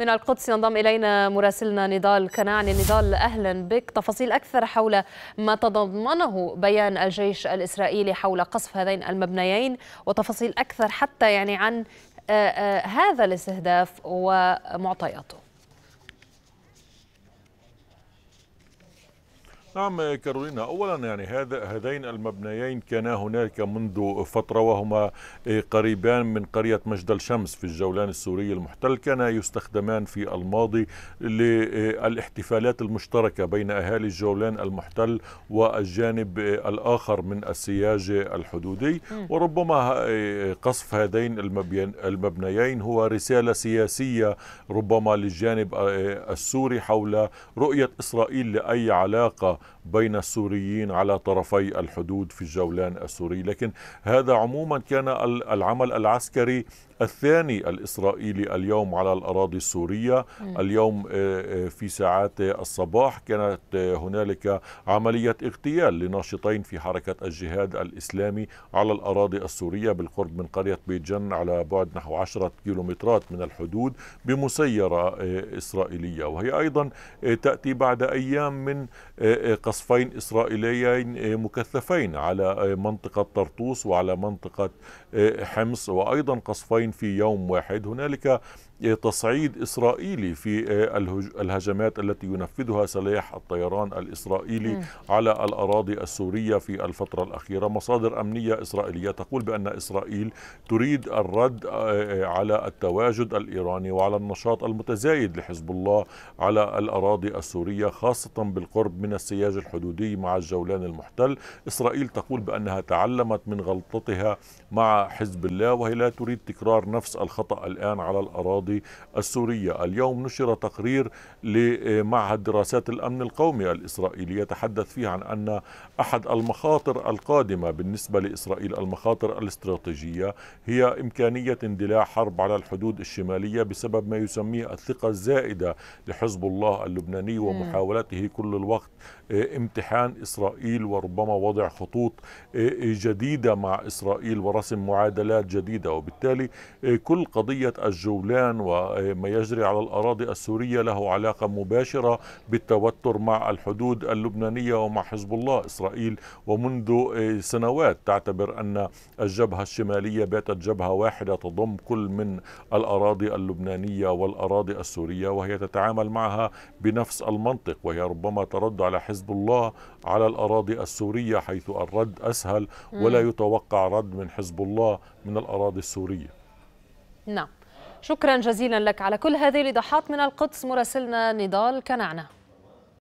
من القدس ينضم إلينا مراسلنا نضال كناعني نضال أهلا بك تفاصيل أكثر حول ما تضمنه بيان الجيش الإسرائيلي حول قصف هذين المبنيين وتفاصيل أكثر حتى يعني عن آه، آه، هذا الاستهداف ومعطياته نعم آه، كارولينا اولا يعني هذا هذين المبنيين كانا هناك منذ فتره وهما آه، قريبان من قريه مجد الشمس في الجولان السوري المحتل كانا يستخدمان في الماضي للاحتفالات المشتركه بين اهالي الجولان المحتل والجانب آه، الاخر من السياج الحدودي وربما قصف هذين المبنيين هو رساله سياسيه ربما للجانب السوري حول رؤيه اسرائيل لاي علاقه بين السوريين على طرفي الحدود في الجولان السوري لكن هذا عموما كان العمل العسكري الثاني الإسرائيلي اليوم على الأراضي السورية اليوم آه، آه، في ساعات الصباح كانت آه، هنالك عملية اغتيال لناشطين في حركة الجهاد الإسلامي على الأراضي السورية بالقرب من قرية بيت جن على بعد نحو عشرة كيلومترات من الحدود بمسيرة إسرائيلية وهي أيضا تأتي بعد أيام من قصفين إسرائيليين آه، مكثفين على آه، منطقة طرطوس وعلى منطقة آه، حمص وأيضا قصفين في يوم واحد هنالك تصعيد إسرائيلي في الهجمات التي ينفذها سلاح الطيران الإسرائيلي م. على الأراضي السورية في الفترة الأخيرة مصادر أمنية إسرائيلية تقول بأن إسرائيل تريد الرد على التواجد الإيراني وعلى النشاط المتزايد لحزب الله على الأراضي السورية خاصة بالقرب من السياسة الحياج الحدودي مع الجولان المحتل إسرائيل تقول بأنها تعلمت من غلطتها مع حزب الله وهي لا تريد تكرار نفس الخطأ الآن على الأراضي السورية اليوم نشر تقرير لمعهد دراسات الأمن القومي الإسرائيلي يتحدث فيه عن أن أحد المخاطر القادمة بالنسبة لإسرائيل المخاطر الاستراتيجية هي إمكانية اندلاع حرب على الحدود الشمالية بسبب ما يسميه الثقة الزائدة لحزب الله اللبناني ومحاولته كل الوقت إيه، امتحان إسرائيل وربما وضع خطوط إيه، إيه، جديدة مع إسرائيل ورسم معادلات جديدة وبالتالي كل قضية الجولان وما يجري على الأراضي السورية له علاقة مباشرة بالتوتر مع الحدود اللبنانية ومع حزب الله إسرائيل ومنذ سنوات تعتبر أن الجبهة الشمالية باتت جبهة واحدة تضم كل من الأراضي اللبنانية والأراضي السورية وهي تتعامل معها بنفس المنطق وهي ربما ترد على حزب حزب الله على الأراضي السورية حيث الرد أسهل ولا يتوقع رد من حزب الله من الأراضي السورية نعم شكرا جزيلا لك على كل هذه الإيضاحات من القدس مراسلنا نضال كنعنه